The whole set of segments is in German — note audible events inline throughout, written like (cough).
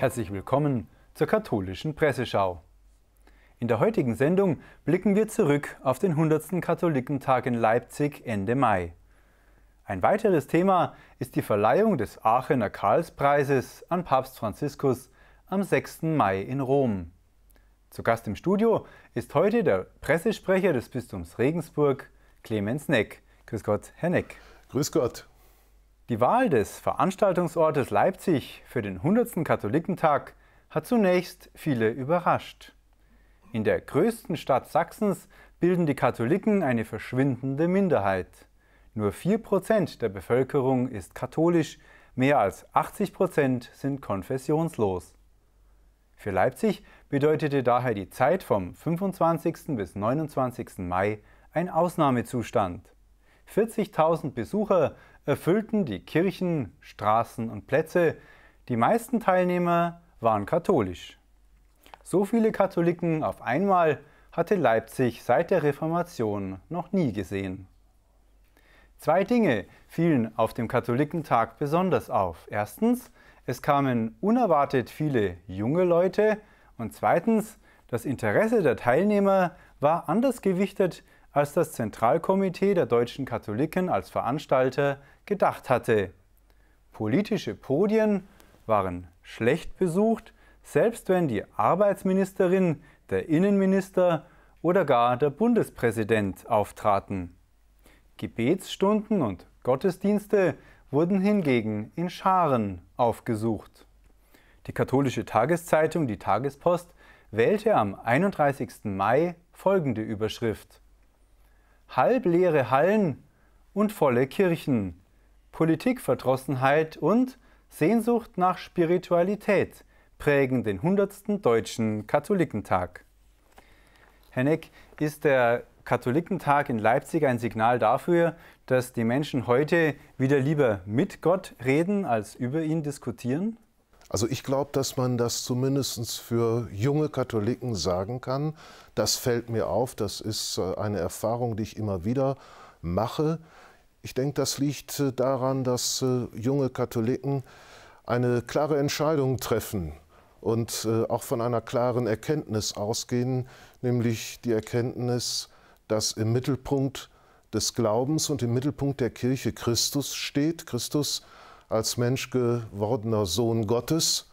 Herzlich willkommen zur katholischen Presseschau. In der heutigen Sendung blicken wir zurück auf den 100. Katholikentag in Leipzig Ende Mai. Ein weiteres Thema ist die Verleihung des Aachener Karlspreises an Papst Franziskus am 6. Mai in Rom. Zu Gast im Studio ist heute der Pressesprecher des Bistums Regensburg, Clemens Neck. Grüß Gott, Herr Neck. Grüß Gott. Die Wahl des Veranstaltungsortes Leipzig für den 100. Katholikentag hat zunächst viele überrascht. In der größten Stadt Sachsens bilden die Katholiken eine verschwindende Minderheit. Nur 4% der Bevölkerung ist katholisch, mehr als 80% sind konfessionslos. Für Leipzig bedeutete daher die Zeit vom 25. bis 29. Mai ein Ausnahmezustand. 40.000 Besucher erfüllten die Kirchen, Straßen und Plätze. Die meisten Teilnehmer waren katholisch. So viele Katholiken auf einmal hatte Leipzig seit der Reformation noch nie gesehen. Zwei Dinge fielen auf dem Katholikentag besonders auf. Erstens, es kamen unerwartet viele junge Leute und zweitens, das Interesse der Teilnehmer war anders gewichtet als das Zentralkomitee der deutschen Katholiken als Veranstalter gedacht hatte. Politische Podien waren schlecht besucht, selbst wenn die Arbeitsministerin, der Innenminister oder gar der Bundespräsident auftraten. Gebetsstunden und Gottesdienste wurden hingegen in Scharen aufgesucht. Die katholische Tageszeitung Die Tagespost wählte am 31. Mai folgende Überschrift halbleere Hallen und volle Kirchen, Politikverdrossenheit und Sehnsucht nach Spiritualität prägen den 100. Deutschen Katholikentag. Henneck, ist der Katholikentag in Leipzig ein Signal dafür, dass die Menschen heute wieder lieber mit Gott reden als über ihn diskutieren? Also ich glaube, dass man das zumindest für junge Katholiken sagen kann. Das fällt mir auf, das ist äh, eine Erfahrung, die ich immer wieder mache. Ich denke, das liegt äh, daran, dass äh, junge Katholiken eine klare Entscheidung treffen und auch von einer klaren Erkenntnis ausgehen, nämlich die Erkenntnis, dass im Mittelpunkt des Glaubens und im Mittelpunkt der Kirche Christus steht. Christus als Mensch gewordener Sohn Gottes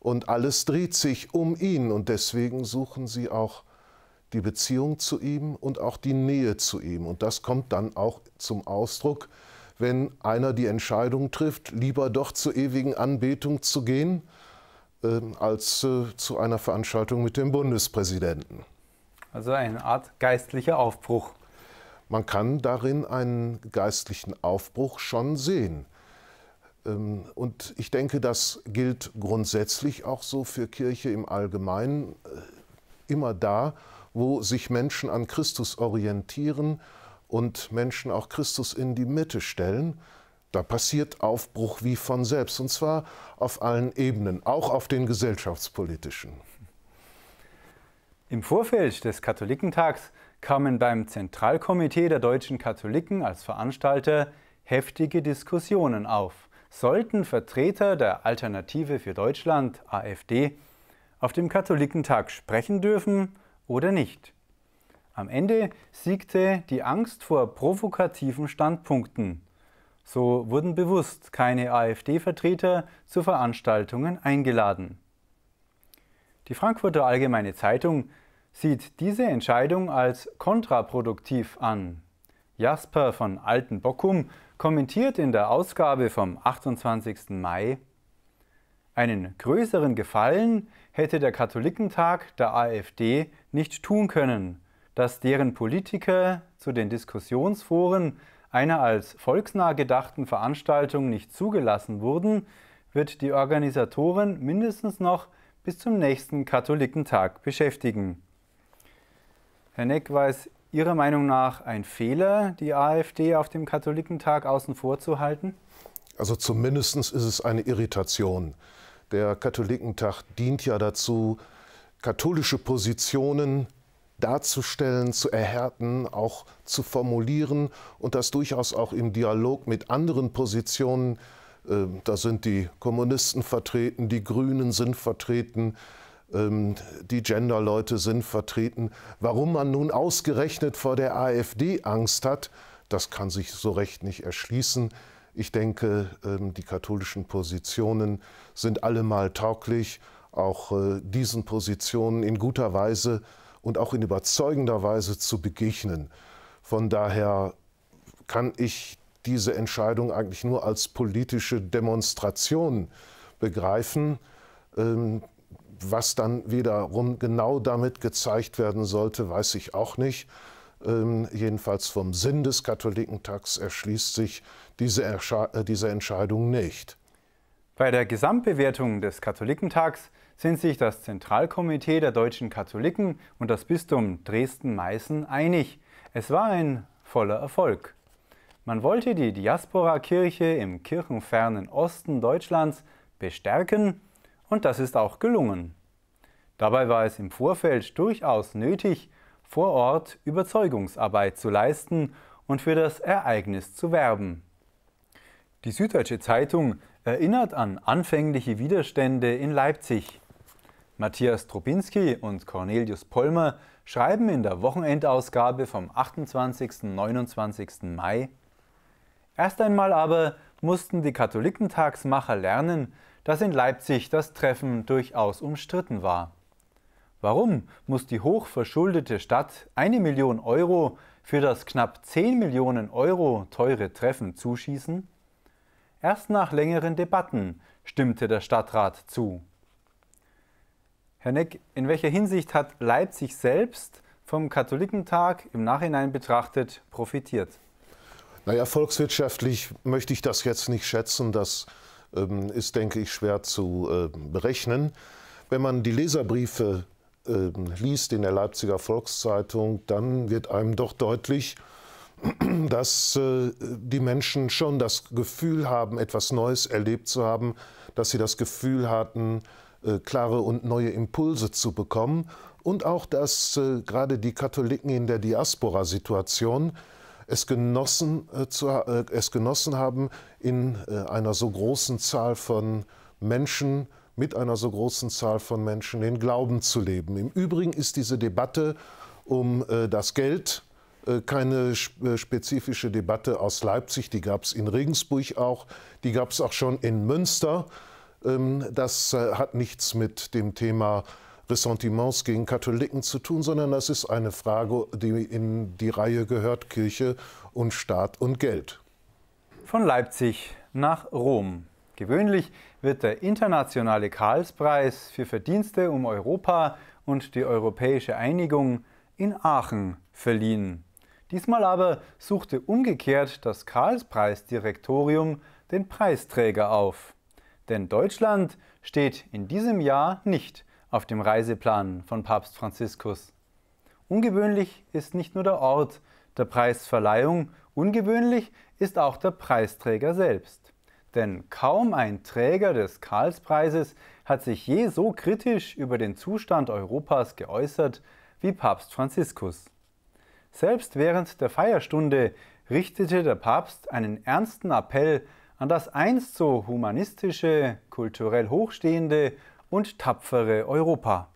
und alles dreht sich um ihn und deswegen suchen sie auch die Beziehung zu ihm und auch die Nähe zu ihm. Und das kommt dann auch zum Ausdruck, wenn einer die Entscheidung trifft, lieber doch zur ewigen Anbetung zu gehen, äh, als äh, zu einer Veranstaltung mit dem Bundespräsidenten. Also eine Art geistlicher Aufbruch. Man kann darin einen geistlichen Aufbruch schon sehen. Ähm, und ich denke, das gilt grundsätzlich auch so für Kirche im Allgemeinen. Äh, immer da, wo sich Menschen an Christus orientieren und Menschen auch Christus in die Mitte stellen, da passiert Aufbruch wie von selbst, und zwar auf allen Ebenen, auch auf den gesellschaftspolitischen. Im Vorfeld des Katholikentags kamen beim Zentralkomitee der deutschen Katholiken als Veranstalter heftige Diskussionen auf sollten Vertreter der Alternative für Deutschland, AfD, auf dem Katholikentag sprechen dürfen oder nicht. Am Ende siegte die Angst vor provokativen Standpunkten. So wurden bewusst keine AfD-Vertreter zu Veranstaltungen eingeladen. Die Frankfurter Allgemeine Zeitung sieht diese Entscheidung als kontraproduktiv an. Jasper von Altenbockum kommentiert in der Ausgabe vom 28. Mai, einen größeren Gefallen hätte der Katholikentag der AfD nicht tun können, dass deren Politiker zu den Diskussionsforen einer als volksnah gedachten Veranstaltung nicht zugelassen wurden, wird die Organisatoren mindestens noch bis zum nächsten Katholikentag beschäftigen. Herr Neck weiß Ihrer Meinung nach ein Fehler, die AfD auf dem Katholikentag außen vor zu halten? Also zumindest ist es eine Irritation. Der Katholikentag dient ja dazu, katholische Positionen darzustellen, zu erhärten, auch zu formulieren und das durchaus auch im Dialog mit anderen Positionen. Ähm, da sind die Kommunisten vertreten, die Grünen sind vertreten, ähm, die Gender-Leute sind vertreten. Warum man nun ausgerechnet vor der AfD Angst hat, das kann sich so recht nicht erschließen. Ich denke, ähm, die katholischen Positionen sind allemal tauglich, auch äh, diesen Positionen in guter Weise und auch in überzeugender Weise zu begegnen. Von daher kann ich diese Entscheidung eigentlich nur als politische Demonstration begreifen. Ähm, was dann wiederum genau damit gezeigt werden sollte, weiß ich auch nicht. Ähm, jedenfalls vom Sinn des Katholikentags erschließt sich diese, Ersche äh, diese Entscheidung nicht. Bei der Gesamtbewertung des Katholikentags sind sich das Zentralkomitee der deutschen Katholiken und das Bistum Dresden-Meißen einig. Es war ein voller Erfolg. Man wollte die Diaspora-Kirche im kirchenfernen Osten Deutschlands bestärken und das ist auch gelungen. Dabei war es im Vorfeld durchaus nötig, vor Ort Überzeugungsarbeit zu leisten und für das Ereignis zu werben. Die Süddeutsche Zeitung erinnert an anfängliche Widerstände in Leipzig. Matthias Trubinski und Cornelius Pollmer schreiben in der Wochenendausgabe vom 28. 29. Mai Erst einmal aber mussten die Katholikentagsmacher lernen, dass in Leipzig das Treffen durchaus umstritten war. Warum muss die hochverschuldete Stadt eine Million Euro für das knapp 10 Millionen Euro teure Treffen zuschießen? Erst nach längeren Debatten stimmte der Stadtrat zu. Herr Neck, in welcher Hinsicht hat Leipzig selbst vom Katholikentag im Nachhinein betrachtet profitiert? Naja, volkswirtschaftlich möchte ich das jetzt nicht schätzen, dass ähm, ist, denke ich, schwer zu ähm, berechnen. Wenn man die Leserbriefe ähm, liest in der Leipziger Volkszeitung, dann wird einem doch deutlich, (clears throat) dass äh, die Menschen schon das Gefühl haben, etwas Neues erlebt zu haben, dass sie das Gefühl hatten, äh, klare und neue Impulse zu bekommen und auch, dass äh, gerade die Katholiken in der Diaspora-Situation es genossen, äh, zu, äh, es genossen haben, in äh, einer so großen Zahl von Menschen, mit einer so großen Zahl von Menschen den Glauben zu leben. Im Übrigen ist diese Debatte um äh, das Geld äh, keine spezifische Debatte aus Leipzig, die gab es in Regensburg auch, die gab es auch schon in Münster. Ähm, das hat nichts mit dem Thema äh, Ressentiments gegen Katholiken zu tun, sondern das ist eine Frage, die in die Reihe gehört Kirche und Staat und Geld. Von Leipzig nach Rom. Gewöhnlich wird der internationale Karlspreis für Verdienste um Europa und die europäische Einigung in Aachen verliehen. Diesmal aber suchte umgekehrt das Karlspreisdirektorium den Preisträger auf. Denn Deutschland steht in diesem Jahr nicht auf dem Reiseplan von Papst Franziskus. Ungewöhnlich ist nicht nur der Ort der Preisverleihung, ungewöhnlich ist auch der Preisträger selbst. Denn kaum ein Träger des Karlspreises hat sich je so kritisch über den Zustand Europas geäußert wie Papst Franziskus. Selbst während der Feierstunde richtete der Papst einen ernsten Appell an das einst so humanistische, kulturell hochstehende und tapfere Europa.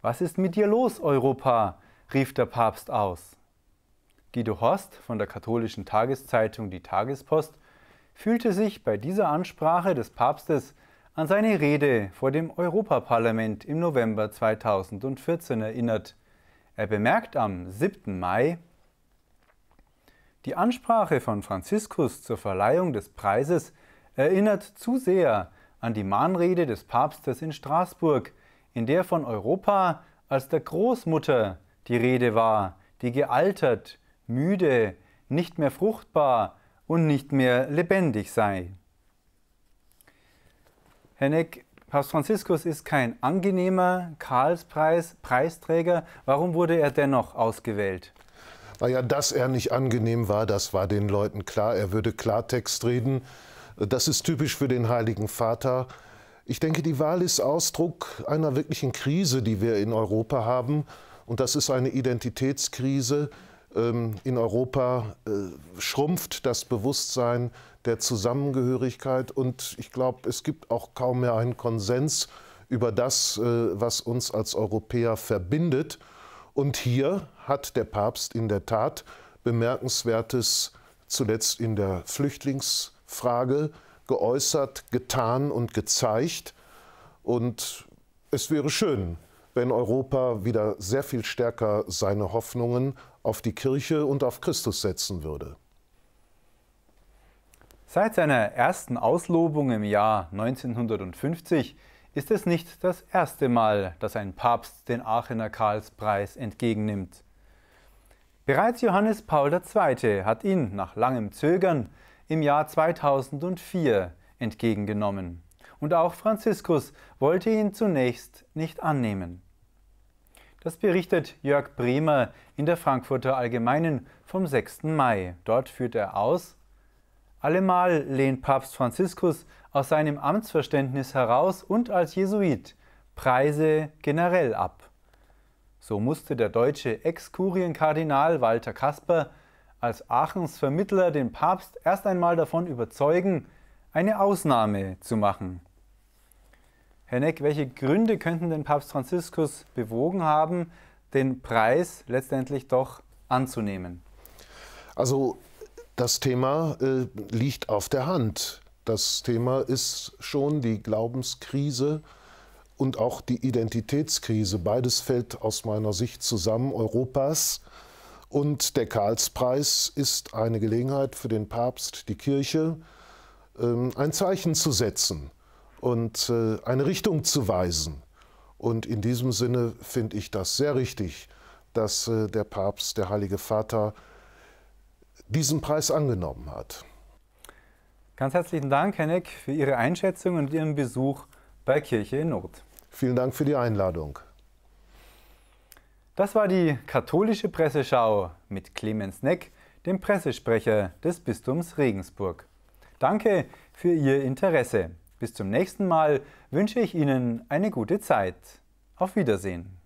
Was ist mit dir los, Europa? rief der Papst aus. Guido Horst von der katholischen Tageszeitung Die Tagespost fühlte sich bei dieser Ansprache des Papstes an seine Rede vor dem Europaparlament im November 2014 erinnert. Er bemerkt am 7. Mai, die Ansprache von Franziskus zur Verleihung des Preises erinnert zu sehr an die Mahnrede des Papstes in Straßburg, in der von Europa als der Großmutter die Rede war, die gealtert, müde, nicht mehr fruchtbar und nicht mehr lebendig sei. Herr Neck, Papst Franziskus ist kein angenehmer Karlspreis-Preisträger. Warum wurde er dennoch ausgewählt? Weil ja, dass er nicht angenehm war, das war den Leuten klar. Er würde Klartext reden. Das ist typisch für den Heiligen Vater. Ich denke, die Wahl ist Ausdruck einer wirklichen Krise, die wir in Europa haben. Und das ist eine Identitätskrise. Ähm, in Europa äh, schrumpft das Bewusstsein der Zusammengehörigkeit. Und ich glaube, es gibt auch kaum mehr einen Konsens über das, äh, was uns als Europäer verbindet. Und hier hat der Papst in der Tat Bemerkenswertes zuletzt in der Flüchtlings- Frage geäußert, getan und gezeigt. Und es wäre schön, wenn Europa wieder sehr viel stärker seine Hoffnungen auf die Kirche und auf Christus setzen würde. Seit seiner ersten Auslobung im Jahr 1950 ist es nicht das erste Mal, dass ein Papst den Aachener Karlspreis entgegennimmt. Bereits Johannes Paul II. hat ihn nach langem Zögern im Jahr 2004 entgegengenommen. Und auch Franziskus wollte ihn zunächst nicht annehmen. Das berichtet Jörg Bremer in der Frankfurter Allgemeinen vom 6. Mai. Dort führt er aus, Allemal lehnt Papst Franziskus aus seinem Amtsverständnis heraus und als Jesuit Preise generell ab. So musste der deutsche Ex-Kurienkardinal Walter Kasper als Aachens Vermittler den Papst erst einmal davon überzeugen, eine Ausnahme zu machen. Herr Neck, welche Gründe könnten den Papst Franziskus bewogen haben, den Preis letztendlich doch anzunehmen? Also das Thema äh, liegt auf der Hand. Das Thema ist schon die Glaubenskrise und auch die Identitätskrise. Beides fällt aus meiner Sicht zusammen Europas und der Karlspreis ist eine Gelegenheit für den Papst, die Kirche, ähm, ein Zeichen zu setzen und äh, eine Richtung zu weisen. Und in diesem Sinne finde ich das sehr richtig, dass äh, der Papst, der Heilige Vater, diesen Preis angenommen hat. Ganz herzlichen Dank, Henneck, für Ihre Einschätzung und Ihren Besuch bei Kirche in Not. Vielen Dank für die Einladung. Das war die katholische Presseschau mit Clemens Neck, dem Pressesprecher des Bistums Regensburg. Danke für Ihr Interesse. Bis zum nächsten Mal wünsche ich Ihnen eine gute Zeit. Auf Wiedersehen.